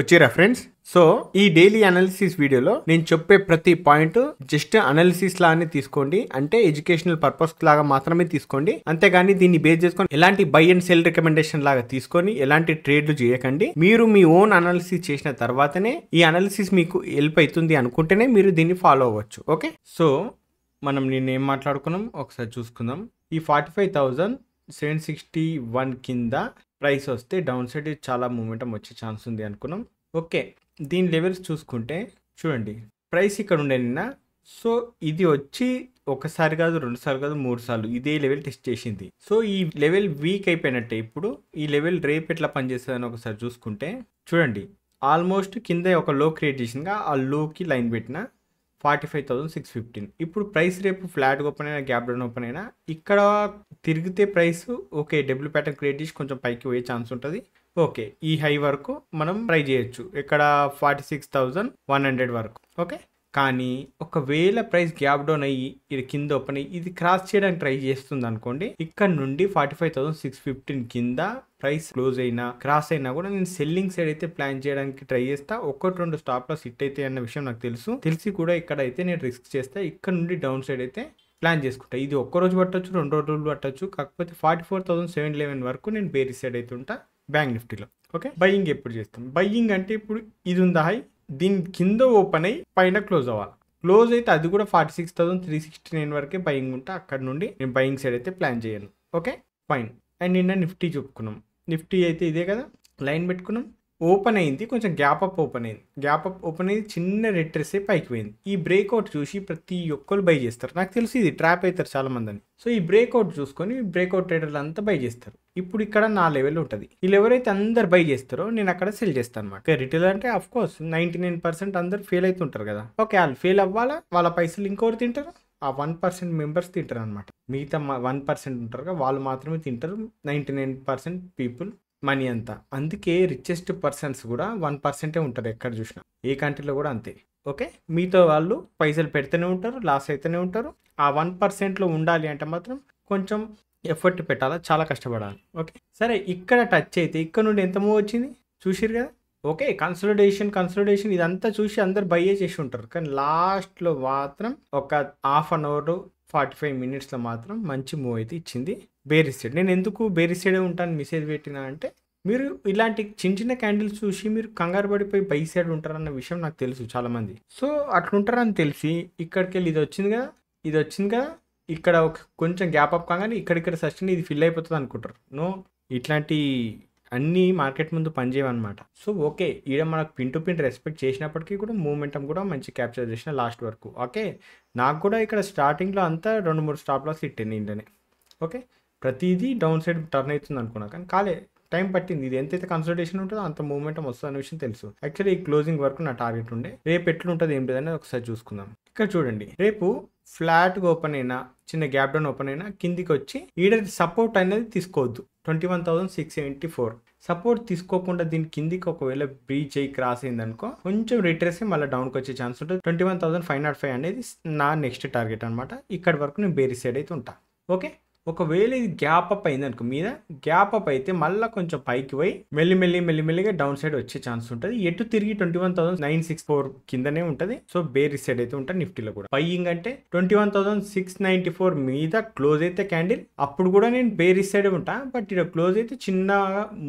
వచ్చేరా friends so ఈ daily analysis వీడియోలో నేను చెప్పే ప్రతి పాయింట్ జస్ట్ అనాలిసిస్ లానే తీసుకోండి అంటే ఎడ్యుకేషనల్ పర్పస్ లాగా మాత్రమే తీసుకోండి అంతేగాని దీన్ని బేస్ చేసుకొని ఎలాంటి బై అండ్ సెల్ రికమెండేషన్ లాగా తీసుకొని ఎలాంటి ట్రేడ్లు చేయకండి మీరు మీ ఓన్ అనాలిసిస్ చేసిన తర్వాతనే ఈ అనాలిసిస్ మీకు హెల్ప్ అవుతుంది అనుకుంటేనే మీరు దీన్ని ఫాలో అవ్వచ్చు ఓకే సో మనం నేను ఏం మాట్లాడుకున్నాం ఒకసారి చూసుకుందాం ఈ forty five thousand seven sixty one కింద ప్రైస్ వస్తే డౌన్ సైడ్ చాలా మూమెంటం వచ్చే ఛాన్స్ ఉంది అనుకున్నాం ఓకే దీని లెవెల్స్ చూసుకుంటే చూడండి ప్రైస్ ఇక్కడ ఉండే నిన్న సో ఇది వచ్చి ఒకసారి కాదు రెండు సార్లు కాదు మూడు సార్లు ఇదే లెవెల్ టెస్ట్ చేసింది సో ఈ లెవెల్ వీక్ అయిపోయినట్టే ఇప్పుడు ఈ లెవెల్ రేపు ఎట్లా పనిచేస్తుందని ఒకసారి చూసుకుంటే చూడండి ఆల్మోస్ట్ కింద ఒక లో క్రియేట్ చేసిందిగా ఆ లోకి లైన్ పెట్టిన forty five thousand six fifteen ఇప్పుడు ప్రైస్ రేపు ఫ్లాట్గా ఓపెన్ అయినా గ్యాప్ డౌన్ ఓపెన్ అయినా ఇక్కడ తిరిగితే price okay W pattern create చేసి కొంచెం పైకి పోయే ఛాన్స్ ఉంటుంది ఓకే ఈ హై వరకు మనం ట్రై చేయొచ్చు ఇక్కడ forty six thousand one hundred వరకు ఓకే కానీ ఒకవేళ ప్రైస్ గ్యాప్ డౌన్ అయ్యి ఇది కింద ఓపెన్ అయ్యి ఇది క్రాస్ చేయడానికి ట్రై చేస్తుంది అనుకోండి ఇక్కడ నుండి forty five thousand six fifteen కింద ప్రైస్ క్లోజ్ అయినా క్రాస్ అయినా కూడా నేను సెల్లింగ్ సైడ్ అయితే ప్లాన్ చేయడానికి ట్రై చేస్తా ఒకటి రెండు స్టాప్ లాస్ హిట్ అయితే అన్న విషయం నాకు తెలుసు తెలిసి కూడా ఇక్కడ అయితే నేను రిస్క్ చేస్తా ఇక్కడ నుండి డౌన్ సైడ్ అయితే ప్లాన్ చేసుకుంటా ఇది ఒక్క రోజు పట్టొచ్చు రెండు రోజులు పట్టచ్చు కాకపోతే forty four thousand seven eleven వరకు నేను బేరీ సైడ్ అయితే ఉంటా బ్యాంక్ నిఫ్టీలో ఓకే బయ్యింగ్ ఎప్పుడు చేస్తాం బయ్యింగ్ అంటే ఇప్పుడు ఇది ఉందా హై దీని కింద ఓపెన్ అయ్యి పైన క్లోజ్ అవ్వాలి క్లోజ్ అయితే అది కూడా forty six thousand three sixty nine వరకే బయింగ్ ఉంటే అక్కడ నుండి నేను బయింగ్ సైడ్ అయితే ప్లాన్ చేయను ఓకే ఫైన్ అండ్ నిన్న నిఫ్టీ చెప్పుకున్నాం నిఫ్టీ అయితే ఇదే కదా లైన్ పెట్టుకున్నాం ఓపెన్ అయింది కొంచెం గ్యాప్ అప్ ఓపెన్ అయింది గ్యాప్ అప్ ఓపెన్ అయింది చిన్న రెట్రెస్సే పైకి పోయింది ఈ బ్రేక్అవుట్ చూసి ప్రతి ఒక్కరు బై చేస్తారు నాకు తెలిసి ఇది ట్రాప్ అవుతారు చాలా మందిని సో ఈ బ్రేక్అవుట్ చూసుకొని బ్రేక్అవుట్ ట్రేడర్లు అంతా బై చేస్తారు ఇప్పుడు ఇక్కడ నా లెవెల్ ఉంటుంది ఈ లెవెల్ అయితే అందరు బై చేస్తారో నేను అక్కడ సెల్ చేస్తాను అనమాట రిటైల్ అంటే of course ninety nine percent అందరు ఫెయిల్ అవుతుంటారు కదా ఓకే వాళ్ళు ఫెయిల్ అవ్వాలా వాళ్ళ పైసలు ఇంకోరు తింటారు ఆ వన్ పర్సెంట్ మెంబర్స్ తింటారు అనమాట మిగతా వన్ పర్సెంట్ ఉంటారు కదా వాళ్ళు మాత్రమే తింటారు ninety nine percent people money అంతా అందుకే రిచెస్ట్ పర్సన్స్ కూడా వన్ పర్సెంటే ఉంటుంది ఎక్కడ చూసినా ఏ కంట్రీలో కూడా అంతే ఓకే మీతో వాళ్ళు పైసలు పెడుతూనే ఉంటారు లాస్ అయితేనే ఉంటారు ఆ వన్ పర్సెంట్లో ఉండాలి అంటే మాత్రం కొంచెం ఎఫర్ట్ పెట్టాలా చాలా కష్టపడాలి ఓకే సరే ఇక్కడ టచ్ అయితే ఇక్కడ నుండి ఎంత మూవ్ వచ్చింది చూసిరు కదా ఓకే కన్సల్టేషన్ కన్సల్టేషన్ ఇదంతా చూసి అందరు బయ్యే చేసి ఉంటారు కానీ లాస్ట్లో మాత్రం ఒక half an hour forty five మినిట్స్లో మాత్రం మంచి మూవ్ అయితే ఇచ్చింది బేరిస్టెడ్ నేను ఎందుకు బేరిస్టెడే ఉంటాను మెసేజ్ పెట్టినా అంటే మీరు ఇలాంటి చిన్న చిన్న క్యాండిల్స్ చూసి మీరు కంగారు పడిపోయి బై సైడ్ ఉంటారన్న విషయం నాకు తెలుసు చాలామంది సో అట్లుంటారని తెలిసి ఇక్కడికి వెళ్ళి ఇది వచ్చిందిగా ఇది వచ్చిందిగా ఇక్కడ ఒక కొంచెం గ్యాప్ అప్ కాగానే ఇక్కడిక్కడ సస్టైన్ ఇది ఫిల్ అయిపోతుంది అనుకుంటారు నో ఇట్లాంటి అన్నీ మార్కెట్ ముందు పనిచేయమన్నమాట సో ఓకే ఈడ మనకు పిన్ టు పిన్ రెస్పెక్ట్ చేసినప్పటికీ కూడా మూమెంటం కూడా మంచి క్యాప్చర్ చేసిన లాస్ట్ వరకు ఓకే నాకు కూడా ఇక్కడ స్టార్టింగ్లో అంతా రెండు మూడు స్టాప్ లాస్ ఇట్టాను ఇంటనే ఓకే ప్రతిదీ డౌన్ సైడ్ టర్న్ అవుతుంది అనుకున్నా కానీ కాలే టైం పట్టింది ఇది ఎంతైతే కన్సల్టేషన్ ఉంటుందో అంత మూమెంట్ వస్తుంది అనే విషయం తెలుసు యాక్చువల్లీ ఈ క్లోజింగ్ వరకు నా టార్గెట్ ఉండే రేపు ఎట్లుంటుంది ఏం లేదని ఒకసారి చూసుకుందాం ఇక్కడ చూడండి రేపు ఫ్లాట్గా ఓపెన్ అయినా చిన్న గ్యాప్ డౌన్ ఓపెన్ అయినా కిందికి వచ్చి ఈడ సపోర్ట్ అనేది తీసుకోవద్దు twenty one thousand six seventy four support తీసుకోకుండా దీని కిందికి ఒకవేళ బ్రీచ్ అయ్యి క్రాస్ అయింది అనుకో కొంచెం రిట్రెస్ మళ్ళీ డౌన్కి వచ్చే ఛాన్స్ ఉంటుంది twenty one thousand five naught five అనేది నా నెక్స్ట్ టార్గెట్ అనమాట ఇక్కడ వరకు నేను బేరీ సైడ్ అయితే ఉంటా ఓకే ఒకవేళ ఇది గ్యాప్ అప్ అయింది అనుకో మీద గ్యాప్ అప్ అయితే మళ్ళీ కొంచెం పైకి పోయి మెల్లి మెల్లి మెల్లిమెల్లిగా డౌన్ సైడ్ వచ్చే ఛాన్స్ ఉంటుంది ఎటు తిరిగి twenty one thousand nine six four కిందనే ఉంటుంది సో బేరీ సైడ్ అయితే ఉంటుంది నిఫ్టీలో కూడా పైయింగ్ అంటే twenty one thousand six ninety four మీద క్లోజ్ అయితే క్యాండిల్ అప్పుడు కూడా నేను బేరీ సైడ్ ఉంటా బట్ ఇక్కడ క్లోజ్ అయితే చిన్న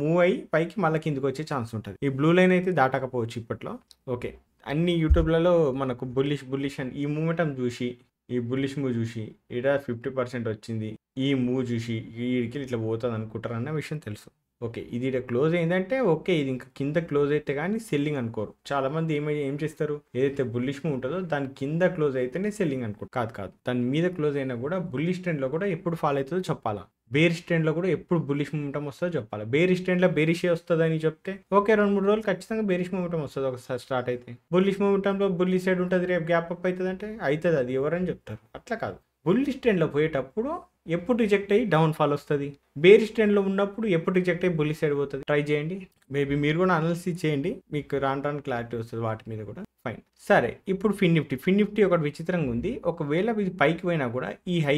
మూవ్ అయ్యి పైకి మళ్ళీ కిందకి వచ్చే ఛాన్స్ ఉంటుంది ఈ బ్లూ లైన్ అయితే దాటకపోవచ్చు ఇప్పట్లో ఓకే అన్ని యూట్యూబ్లలో మనకు బుల్లిష్ బుల్లిష్ అని ఈ మూమెంటం చూసి ఈ బుల్లిష్ మూవ్ చూసి ఇక్కడ ఫిఫ్టీ పర్సెంట్ వచ్చింది ఈ మూవ్ చూసి వీడికి ఇట్లా పోతుంది అనుకుంటారు అన్న విషయం తెలుసు ఓకే ఇది ఇక్కడ క్లోజ్ అయిందంటే ఓకే ఇది ఇంకా కింద క్లోజ్ అయితే కానీ సెల్లింగ్ అనుకోరు చాలామంది ఏమై ఏం చేస్తారు ఏదైతే బుల్లిష్ ఉంటుందో దాని కింద క్లోజ్ అయితేనే సెల్లింగ్ అనుకోరు కాదు కాదు దాని మీద క్లోజ్ అయినా కూడా బుల్లిష్ లో కూడా ఎప్పుడు ఫాలో అవుతుందో చెప్పాలా బేర్ లో కూడా ఎప్పుడు బుల్లిష్ మూమెంటం వస్తుందో చెప్పాలి బేర్ బెరిషే వస్తుంది వస్తుందని చెప్తే ఓకే రెండు మూడు రోజులు ఖచ్చితంగా బేరిష్ మూమెంటం వస్తుంది ఒకసారి స్టార్ట్ అయితే బుల్లిష్ లో బుల్లి సైడ్ ఉంటుంది రేపు గ్యాప్ అప్ అవుతుంది అంటే అవుతుంది అది ఎవరని చెప్తారు అట్లా కాదు బుల్లిష్ లో పోయేటప్పుడు ఎప్పుడు రిజెక్ట్ అయ్యి డౌన్ ఫాల్ వస్తుంది బేర్ ట్రెండ్లో ఉన్నప్పుడు ఎప్పుడు రిజెక్ట్ అయ్యి బుల్లి సైడ్ పోతుంది ట్రై చేయండి మేబీ మీరు కూడా అనాలిసిస్ చేయండి మీకు రాను రాను క్లారిటీ వస్తుంది వాటి మీద కూడా ఫైన్ సరే ఇప్పుడు ఫిన్ నిఫ్టీ ఫిన్ నిఫ్టీ ఒకటి విచిత్రంగా ఉంది ఒకవేళ ఇది పైకి పోయినా కూడా ఈ హై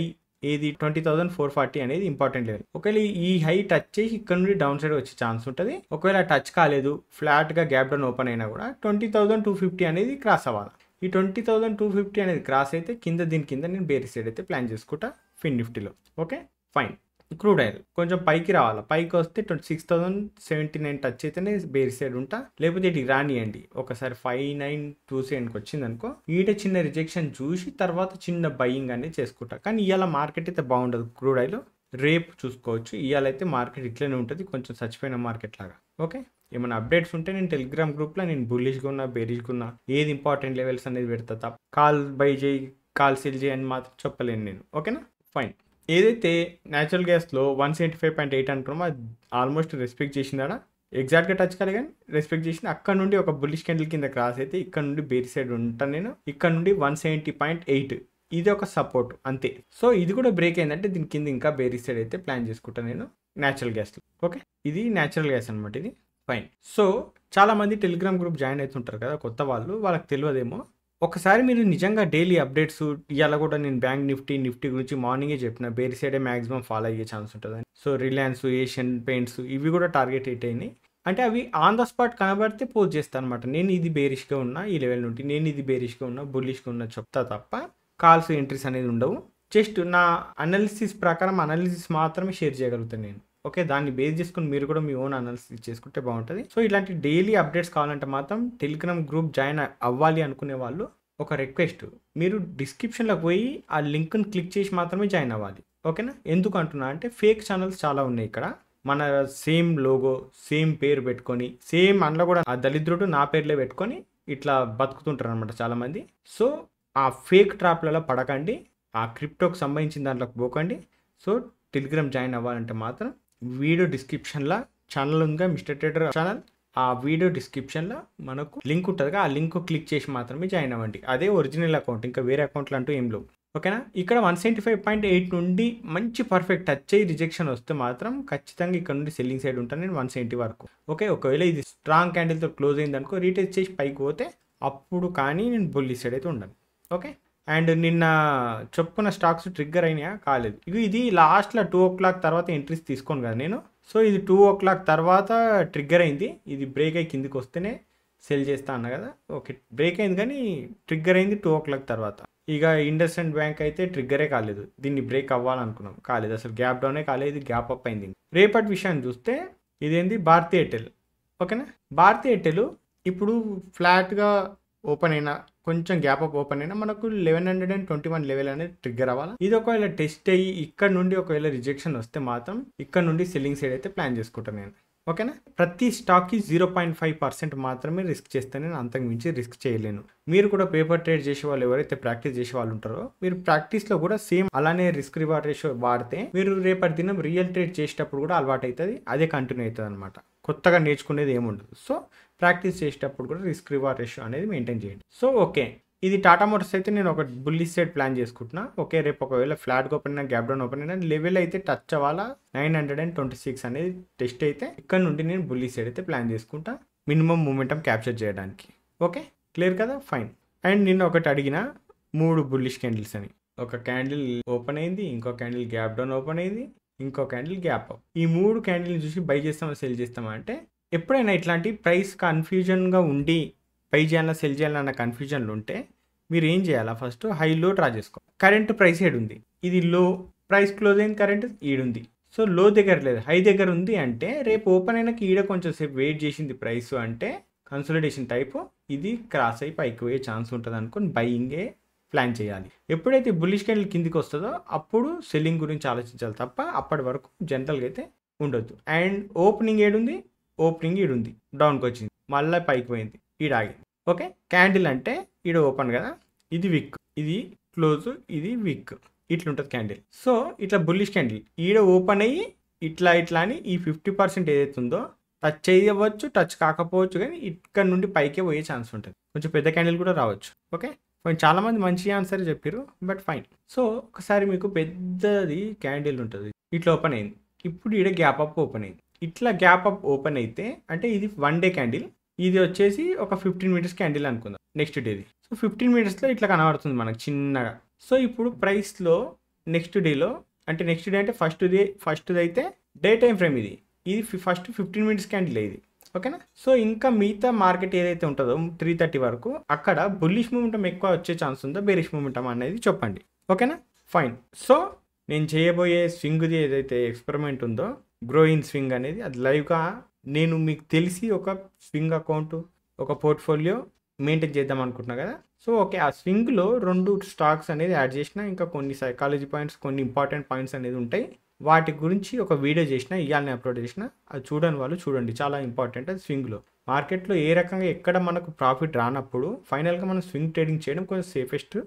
ఏది ట్వంటీ థౌసండ్ ఫోర్ ఫార్టీ అనేది ఇంపార్టెంట్ లెవెల్ ఒకవేళ ఈ హై టచ్ చేసి ఇక్కడ నుండి డౌన్ సైడ్ వచ్చే ఛాన్స్ ఉంటుంది ఒకవేళ టచ్ కాలేదు ఫ్లాట్గా గ్యాప్ డౌన్ ఓపెన్ అయినా కూడా ట్వంటీ థౌసండ్ టూ ఫిఫ్టీ అనేది క్రాస్ అవ్వాలి ఈ ట్వంటీ థౌసండ్ టూ ఫిఫ్టీ అనేది క్రాస్ అయితే కింద దీని కింద నేను బేరీ సైడ్ అయితే ప్లాన్ చేసుకుంటా ఫిన్ నిఫ్టీలో ఓకే ఫైన్ క్రూడ్ ఆయిల్ కొంచెం పైకి రావాలి పైకి వస్తే twenty six thousand seventy nine touch అయితేనే బేర్ సైడ్ ఉంటా లేకపోతే ఇటు రానియండి ఒకసారి ఫైవ్ నైన్ టూ సెవెన్కి వచ్చింది అనుకో ఈట చిన్న రిజెక్షన్ చూసి తర్వాత చిన్న బయింగ్ అనేది చేసుకుంటా కానీ ఇవాళ మార్కెట్ అయితే బాగుండదు క్రూడ్ ఆయిల్ రేపు చూసుకోవచ్చు ఇవాళ అయితే మార్కెట్ ఇట్లనే ఉంటుంది కొంచెం చచ్చిపోయిన మార్కెట్ లాగా ఓకే ఏమైనా అప్డేట్స్ ఉంటే నేను టెలిగ్రామ్ గ్రూప్లో నేను బుల్లిష్గా ఉన్నా బేరిష్గా ఉన్నా ఏది ఇంపార్టెంట్ లెవెల్స్ అనేది పెడతా కాల్ బై చేయి కాల్ సెల్ చేయని మాత్రం చెప్పలేను నేను ఓకేనా ఫైన్ ఏదైతే న్యాచురల్ గ్యాస్లో one seventy five point eight అంటున్నామో అది ఆల్మోస్ట్ రెస్పెక్ట్ చేసిందా ఎగ్జాక్ట్గా టచ్ కాలే కానీ రెస్పెక్ట్ చేసిన అక్కడ నుండి ఒక బుల్లిష్ క్యాండిల్ కింద క్రాస్ అయితే ఇక్కడ నుండి బేర్ సైడ్ ఉంటాను నేను ఇక్కడ నుండి వన్ సెవెంటీ పాయింట్ ఎయిట్ ఇది ఒక సపోర్ట్ అంతే సో ఇది కూడా బ్రేక్ అయిందంటే దీని కింద ఇంకా బేరి సైడ్ అయితే ప్లాన్ చేసుకుంటాను నేను న్యాచురల్ గ్యాస్లో ఓకే ఇది న్యాచురల్ గ్యాస్ అనమాట ఇది ఫైన్ సో చాలామంది టెలిగ్రామ్ గ్రూప్ జాయిన్ అవుతుంటారు కదా కొత్త వాళ్ళు వాళ్ళకి తెలియదేమో ఒకసారి మీరు నిజంగా డైలీ అప్డేట్స్ ఇవాళ కూడా నేను బ్యాంక్ నిఫ్టీ నిఫ్టీ గురించి మార్నింగే చెప్పిన బేర్ సైడే మ్యాక్సిమం ఫాలో అయ్యే ఛాన్స్ ఉంటుందని సో రిలయన్స్ ఏషియన్ పెయింట్స్ ఇవి కూడా టార్గెట్ హిట్ అయినాయి అంటే అవి ఆన్ ద స్పాట్ కనబడితే పోస్ట్ చేస్తాను అనమాట నేను ఇది బేరిష్గా ఉన్నా ఈ లెవెల్ నుండి నేను ఇది బేరిష్గా ఉన్నా బుల్లిష్గా ఉన్నా చెప్తా తప్ప కాల్స్ ఎంట్రీస్ అనేది ఉండవు జస్ట్ నా అనాలిసిస్ ప్రకారం అనాలిసిస్ మాత్రమే షేర్ చేయగలుగుతాను నేను ఓకే దాన్ని బేస్ చేసుకుని మీరు కూడా మీ ఓన్ అనాలిసిస్ చేసుకుంటే బాగుంటుంది సో ఇలాంటి డైలీ అప్డేట్స్ కావాలంటే మాత్రం టెలిగ్రామ్ గ్రూప్ జాయిన్ అవ్వాలి అనుకునే వాళ్ళు ఒక రిక్వెస్ట్ మీరు డిస్క్రిప్షన్లో పోయి ఆ లింక్ను క్లిక్ చేసి మాత్రమే జాయిన్ అవ్వాలి ఓకేనా ఎందుకు అంటున్నా అంటే ఫేక్ ఛానల్స్ చాలా ఉన్నాయి ఇక్కడ మన సేమ్ లోగో సేమ్ పేరు పెట్టుకొని సేమ్ అందులో కూడా ఆ దళిద్రుడు నా పేర్లే పెట్టుకొని ఇట్లా బతుకుతుంటారు అనమాట చాలామంది సో ఆ ఫేక్ ట్రాప్లలో పడకండి ఆ క్రిప్టోకి సంబంధించిన దాంట్లోకి పోకండి సో టెలిగ్రామ్ జాయిన్ అవ్వాలంటే మాత్రం వీడియో డిస్క్రిప్షన్లో ఛానల్ ఉందిగా మిస్టర్ ట్రేడర్ ఛానల్ ఆ వీడియో డిస్క్రిప్షన్లో మనకు లింక్ ఉంటుందిగా ఆ లింక్ క్లిక్ చేసి మాత్రమే జాయిన్ అవ్వండి అదే ఒరిజినల్ అకౌంట్ ఇంకా వేరే అకౌంట్లు అంటూ ఏం లేవు ఓకేనా ఇక్కడ one seventy five point eight నుండి మంచి పర్ఫెక్ట్ టచ్ అయ్యి రిజెక్షన్ వస్తే మాత్రం ఖచ్చితంగా ఇక్కడ నుండి సెల్లింగ్ సైడ్ ఉంటాను నేను వన్ సెవెంటీ వరకు ఓకే ఒకవేళ ఇది స్ట్రాంగ్ క్యాండిల్తో క్లోజ్ అయిందనుకో రీటెస్ట్ చేసి పైకి పోతే అప్పుడు కానీ నేను బుల్లి సైడ్ అయితే ఉండను ఓకే అండ్ నిన్న చెప్పుకున్న స్టాక్స్ ట్రిగ్గర్ అయినాయా కాలేదు ఇక ఇది లాస్ట్లో టూ ఓ క్లాక్ తర్వాత ఎంట్రీస్ తీసుకోను కదా నేను సో ఇది టూ ఓ క్లాక్ తర్వాత ట్రిగ్గర్ అయింది ఇది బ్రేక్ అయ్యి కిందికి వస్తేనే సెల్ చేస్తా అన్న కదా ఓకే బ్రేక్ అయింది కానీ ట్రిగ్గర్ అయింది టూ ఓ క్లాక్ తర్వాత ఇక ఇండస్ అండ్ బ్యాంక్ అయితే ట్రిగ్గరే కాలేదు దీన్ని బ్రేక్ అవ్వాలనుకున్నాం కాలేదు అసలు గ్యాప్ డౌనే కాలేదు గ్యాప్ అప్ అయింది రేపటి విషయాన్ని చూస్తే ఇదేంది భారతీ ఎయిర్టెల్ ఓకేనా భారతీ ఎయిర్టెల్ ఇప్పుడు ఫ్లాట్గా ఓపెన్ అయిన కొంచెం గ్యాప్ అప్ ఓపెన్ అయినా మనకు eleven hundred and twenty one level అనేది ట్రిగ్గర్ అవ్వాలి ఇది ఒకవేళ టెస్ట్ అయ్యి ఇక్కడ నుండి ఒకవేళ రిజెక్షన్ వస్తే మాత్రం ఇక్కడ నుండి సెల్లింగ్ సైడ్ అయితే ప్లాన్ చేసుకుంటాను నేను ఓకేనా ప్రతి స్టాక్కి జీరో పాయింట్ ఫైవ్ పర్సెంట్ మాత్రమే రిస్క్ చేస్తే నేను అంతకు మించి రిస్క్ చేయలేను మీరు కూడా పేపర్ ట్రేడ్ చేసే వాళ్ళు ఎవరైతే ప్రాక్టీస్ చేసే వాళ్ళు ఉంటారో మీరు ప్రాక్టీస్లో కూడా సేమ్ అలానే రిస్క్ రివార్డ్ రేషో వాడితే మీరు రేపటి దినం రియల్ ట్రేడ్ చేసేటప్పుడు కూడా అలవాటు అవుతుంది అదే కంటిన్యూ అవుతుంది అనమాట కొత్తగా నేర్చుకునేది ఏముండదు సో ప్రాక్టీస్ చేసేటప్పుడు కూడా రిస్క్ రివార్డ్ రేషియో అనేది మెయింటైన్ చేయండి సో ఓకే ఇది టాటా మోటార్స్ అయితే నేను ఒక బుల్లి సైడ్ ప్లాన్ చేసుకుంటున్నా ఓకే రేపు ఒకవేళ ఫ్లాట్ ఓపెన్ అయినా గ్యాప్ డౌన్ ఓపెన్ అయినా లెవెల్ అయితే టచ్ అవ్వాలా nine hundred and twenty six అనేది టెస్ట్ అయితే ఇక్కడ నుండి నేను బుల్లి సైడ్ అయితే ప్లాన్ చేసుకుంటా మినిమం మూమెంటం క్యాప్చర్ చేయడానికి ఓకే క్లియర్ కదా ఫైన్ అండ్ నిన్న ఒకటి అడిగిన మూడు బుల్లిష్ క్యాండిల్స్ అని ఒక క్యాండిల్ ఓపెన్ అయింది ఇంకో క్యాండిల్ గ్యాప్ డౌన్ ఓపెన్ అయింది ఇంకో క్యాండిల్ గ్యాప్ ఈ మూడు క్యాండిల్ని చూసి బై చేస్తామా సెల్ చేస్తామా అంటే ఎప్పుడైనా ఇట్లాంటి ప్రైస్ కన్ఫ్యూజన్గా ఉండి పై చేయాలన్నా సెల్ చేయాలన్నా కన్ఫ్యూజన్లు ఉంటే మీరు ఏం చేయాలా ఫస్ట్ హైలో డ్రా చేసుకో కరెంట్ ప్రైస్ ఏడుంది ఇది లో ప్రైస్ క్లోజ్ అయిన కరెంట్ ఈడుంది సో లో దగ్గర లేదు హై దగ్గర ఉంది అంటే రేపు ఓపెన్ అయినాక ఈడ కొంచెం సేపు వెయిట్ చేసింది ప్రైస్ అంటే కన్సల్టేషన్ టైపు ఇది క్రాస్ అయి పైకి పోయే ఛాన్స్ ఉంటుంది అనుకుని బయింగే ప్లాన్ చేయాలి ఎప్పుడైతే బుల్లిష్ క్యాండిల్ కిందికి వస్తుందో అప్పుడు సెల్లింగ్ గురించి ఆలోచించాలి తప్ప అప్పటి వరకు జనరల్గా అయితే ఉండొద్దు అండ్ ఓపెనింగ్ ఏడుంది ఓపెనింగ్ ఈడుంది డౌన్కి వచ్చింది మళ్ళీ పైకి పోయింది ఈడ ఆగింది ఓకే క్యాండిల్ అంటే ఈడ ఓపెన్ కదా ఇది విక్ ఇది క్లోజ్ ఇది విక్ ఇట్లా ఉంటుంది క్యాండిల్ సో ఇట్లా బుల్లిష్ క్యాండిల్ ఈడ ఓపెన్ అయ్యి ఇట్లా ఇట్లా అని ఈ ఫిఫ్టీ పర్సెంట్ ఏదైతే ఉందో టచ్ చేయవచ్చు టచ్ కాకపోవచ్చు కానీ ఇక్కడ నుండి పైకే పోయే ఛాన్స్ ఉంటుంది కొంచెం పెద్ద క్యాండిల్ కూడా రావచ్చు ఓకే కొంచెం చాలామంది మంచి ఆన్సర్ చెప్పారు బట్ ఫైన్ సో ఒకసారి మీకు పెద్దది క్యాండిల్ ఉంటుంది ఇట్లా ఓపెన్ అయింది ఇప్పుడు ఈడ గ్యాప్ అప్ ఓపెన్ అయింది ఇట్లా గ్యాప్ అప్ ఓపెన్ అయితే అంటే ఇది వన్ డే క్యాండిల్ ఇది వచ్చేసి ఒక ఫిఫ్టీన్ మీటర్స్ క్యాండిల్ అనుకుందాం నెక్స్ట్ డేది సో ఫిఫ్టీన్ మీటర్స్లో ఇట్లా కనబడుతుంది మనకు చిన్నగా సో ఇప్పుడు ప్రైస్లో నెక్స్ట్ డేలో అంటే నెక్స్ట్ డే అంటే ఫస్ట్ డే ఫస్ట్ది అయితే డే టైం ఫ్రేమ్ ఇది ఇది ఫస్ట్ ఫిఫ్టీన్ మినిట్స్ క్యాండిల్ ఇది ఓకేనా సో ఇంకా మిగతా మార్కెట్ ఏదైతే ఉంటుందో త్రీ థర్టీ వరకు అక్కడ బుల్లిష్ మూమెంటం ఎక్కువ వచ్చే ఛాన్స్ ఉందో బేరిష్ మూమెంటం అనేది చెప్పండి ఓకేనా ఫైన్ సో నేను చేయబోయే స్వింగ్ది ఏదైతే ఎక్స్పెరిమెంట్ ఉందో గ్రోయింగ్ స్వింగ్ అనేది అది లైవ్గా నేను మీకు తెలిసి ఒక స్వింగ్ అకౌంట్ ఒక పోర్ట్ఫోలియో మెయింటైన్ చేద్దాం అనుకుంటున్నా కదా సో ఓకే ఆ స్వింగ్లో రెండు స్టాక్స్ అనేది యాడ్ చేసిన ఇంకా కొన్ని సైకాలజీ పాయింట్స్ కొన్ని ఇంపార్టెంట్ పాయింట్స్ అనేది ఉంటాయి వాటి గురించి ఒక వీడియో చేసిన ఇవాళని అప్లోడ్ చేసిన అది చూడని వాళ్ళు చూడండి చాలా ఇంపార్టెంట్ అది స్వింగ్లో మార్కెట్లో ఏ రకంగా ఎక్కడ మనకు ప్రాఫిట్ రానప్పుడు ఫైనల్గా మనం స్వింగ్ ట్రేడింగ్ చేయడం కొంచెం సేఫెస్ట్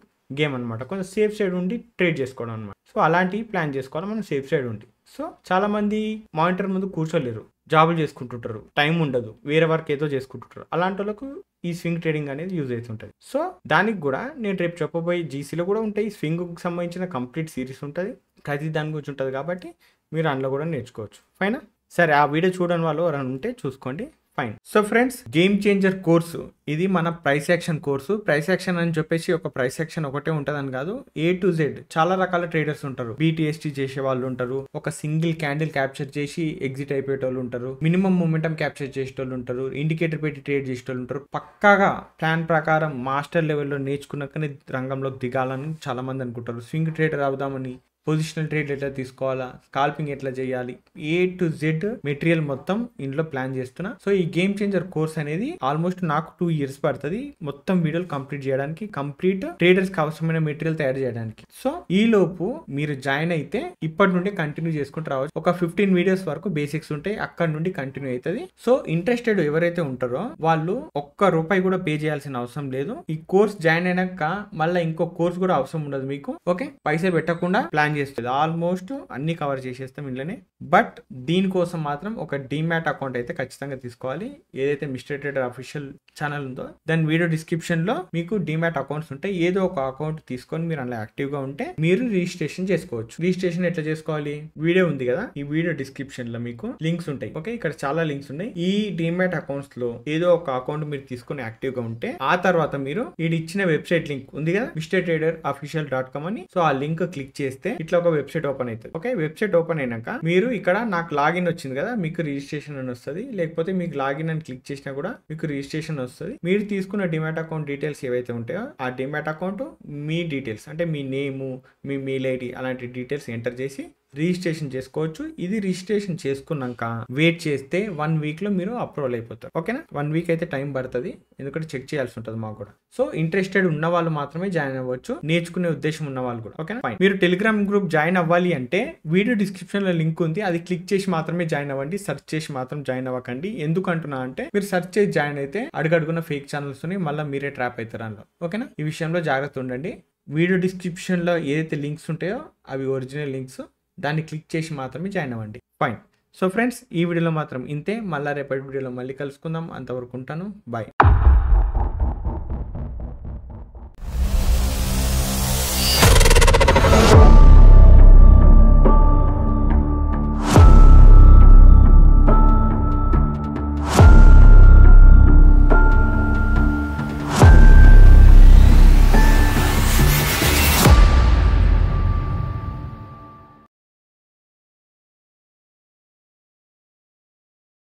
గేమ్ అనమాట కొంచెం సేఫ్ సైడ్ ఉండి ట్రేడ్ చేసుకోవడం అనమాట సో అలాంటివి ప్లాన్ చేసుకోవాలి మనం సేఫ్ సైడ్ ఉండి సో చాలామంది మానిటర్ ముందు కూర్చోలేరు జాబులు చేసుకుంటుంటారు టైం ఉండదు వేరే వర్క్ ఏదో చేసుకుంటుంటారు అలాంటి వాళ్ళకు ఈ స్వింగ్ ట్రేడింగ్ అనేది యూజ్ అవుతుంటుంది సో దానికి కూడా నేను రేపు చెప్పబోయే జీసీలో కూడా ఉంటాయి స్వింగ్కి సంబంధించిన కంప్లీట్ సిరీస్ ఉంటుంది ప్రతి దాని గురించి ఉంటుంది కాబట్టి మీరు అందులో కూడా నేర్చుకోవచ్చు ఫైనా సరే ఆ వీడియో చూడని వాళ్ళు ఎవరైనా ఉంటే చూసుకోండి fine so friends game changer course ఇది మన price action course price action అని చెప్పేసి ఒక ప్రైస్ యాక్షన్ ఒకటే ఉంటుందని కాదు ఏ టు జెడ్ చాలా రకాల ట్రేడర్స్ ఉంటారు బీటీఎస్టీ చేసే వాళ్ళు ఉంటారు ఒక సింగిల్ క్యాండిల్ క్యాప్చర్ చేసి ఎగ్జిట్ అయిపోయే ఉంటారు మినిమం మూమెంటం క్యాప్చర్ చేసేటోళ్ళు ఉంటారు ఇండికేటర్ పెట్టి ట్రేడ్ చేసేటోళ్ళు ఉంటారు పక్కాగా ప్లాన్ ప్రకారం మాస్టర్ లెవెల్లో నేర్చుకున్నాకనే రంగంలోకి దిగాలని చాలా మంది అనుకుంటారు స్వింగ్ ట్రేడర్ అవుదామని పొజిషనల్ ట్రేడ్ ఎట్లా తీసుకోవాలా స్కాల్పింగ్ ఎట్లా చేయాలి ఏ టు జెడ్ మెటీరియల్ మొత్తం ఇంట్లో ప్లాన్ చేస్తున్నా సో ఈ గేమ్ చేంజర్ కోర్స్ అనేది ఆల్మోస్ట్ నాకు టూ ఇయర్స్ పడుతుంది మొత్తం వీడియోలు కంప్లీట్ చేయడానికి కంప్లీట్ ట్రేడర్స్ కి అవసరమైన మెటీరియల్ తయారు చేయడానికి సో ఈ లోపు మీరు జాయిన్ అయితే ఇప్పటి నుండి కంటిన్యూ చేసుకుంటూ రావచ్చు ఒక ఫిఫ్టీన్ వీడియోస్ వరకు బేసిక్స్ ఉంటాయి అక్కడ నుండి కంటిన్యూ అవుతుంది సో ఇంట్రెస్టెడ్ ఎవరైతే ఉంటారో వాళ్ళు ఒక్క రూపాయి కూడా పే చేయాల్సిన అవసరం లేదు ఈ కోర్స్ జాయిన్ అయినాక మళ్ళీ ఇంకో కోర్స్ కూడా అవసరం ఉండదు మీకు ఓకే పైసలు పెట్టకుండా ప్లాన్ ప్లాన్ చేస్తుంది ఆల్మోస్ట్ అన్ని కవర్ చేసేస్తాం ఇంట్లోనే బట్ దీనికోసం మాత్రం ఒక డీమ్యాట్ అకౌంట్ అయితే ఖచ్చితంగా తీసుకోవాలి ఏదైతే ట్రేడర్ అఫీషియల్ ఛానల్ ఉందో దాని వీడియో డిస్క్రిప్షన్లో మీకు డీమ్యాట్ అకౌంట్స్ ఉంటాయి ఏదో ఒక అకౌంట్ తీసుకొని మీరు అలా యాక్టివ్గా ఉంటే మీరు రిజిస్ట్రేషన్ చేసుకోవచ్చు రిజిస్ట్రేషన్ ఎట్లా చేసుకోవాలి వీడియో ఉంది కదా ఈ వీడియో డిస్క్రిప్షన్లో మీకు లింక్స్ ఉంటాయి ఓకే ఇక్కడ చాలా లింక్స్ ఉన్నాయి ఈ డీమ్యాట్ అకౌంట్స్లో ఏదో ఒక అకౌంట్ మీరు తీసుకొని యాక్టివ్గా ఉంటే ఆ తర్వాత మీరు ఇది ఇచ్చిన వెబ్సైట్ లింక్ ఉంది కదా Mister Trader official dot com అని సో ఆ లింక్ క్లిక్ చేస్తే ఇట్లా ఒక వెబ్సైట్ ఓపెన్ అవుతుంది ఓకే వెబ్సైట్ ఓపెన్ అయినాక మీరు ఇక్కడ నాకు లాగిన్ వచ్చింది కదా మీకు రిజిస్ట్రేషన్ అని వస్తుంది లేకపోతే మీకు లాగిన్ అని క్లిక్ చేసినా కూడా మీకు రిజిస్ట్రేషన్ వస్తుంది మీరు తీసుకున్న డిమాట్ అకౌంట్ డీటెయిల్స్ ఏవైతే ఉంటాయో ఆ డిమాట్ అకౌంట్ మీ డీటెయిల్స్ అంటే మీ నేము మీ మెయిల్ ఐడి అలాంటి డీటెయిల్స్ ఎంటర్ చేసి రిజిస్ట్రేషన్ చేసుకోవచ్చు ఇది రిజిస్ట్రేషన్ చేసుకున్నాక వెయిట్ చేస్తే వన్ వీక్లో మీరు అప్రూవల్ అయిపోతారు ఓకేనా వన్ వీక్ అయితే టైం పడుతుంది ఎందుకంటే చెక్ చేయాల్సి ఉంటుంది మాకు కూడా సో ఇంట్రెస్టెడ్ ఉన్న వాళ్ళు మాత్రమే జాయిన్ అవ్వచ్చు నేర్చుకునే ఉద్దేశం ఉన్న వాళ్ళు కూడా ఓకేనా మీరు టెలిగ్రామ్ గ్రూప్ జాయిన్ అవ్వాలి అంటే వీడియో డిస్క్రిప్షన్లో లింక్ ఉంది అది క్లిక్ చేసి మాత్రమే జాయిన్ అవ్వండి సర్చ్ చేసి మాత్రం జాయిన్ అవ్వకండి ఎందుకు అంటున్నా అంటే మీరు సర్చ్ చేసి జాయిన్ అయితే అడుగడుగున్న ఫేక్ ఛానల్స్ ఉన్నాయి మళ్ళీ మీరే ట్రాప్ అవుతారు అందులో ఓకేనా ఈ విషయంలో జాగ్రత్త ఉండండి వీడియో డిస్క్రిప్షన్లో ఏదైతే లింక్స్ ఉంటాయో అవి ఒరిజినల్ లింక్స్ దాన్ని క్లిక్ చేసి మాత్రమే జాయిన్ అవ్వండి ఫైన్ సో ఫ్రెండ్స్ ఈ వీడియోలో మాత్రం ఇంతే మళ్ళీ రేపటి వీడియోలో మళ్ళీ కలుసుకుందాం అంతవరకు ఉంటాను బాయ్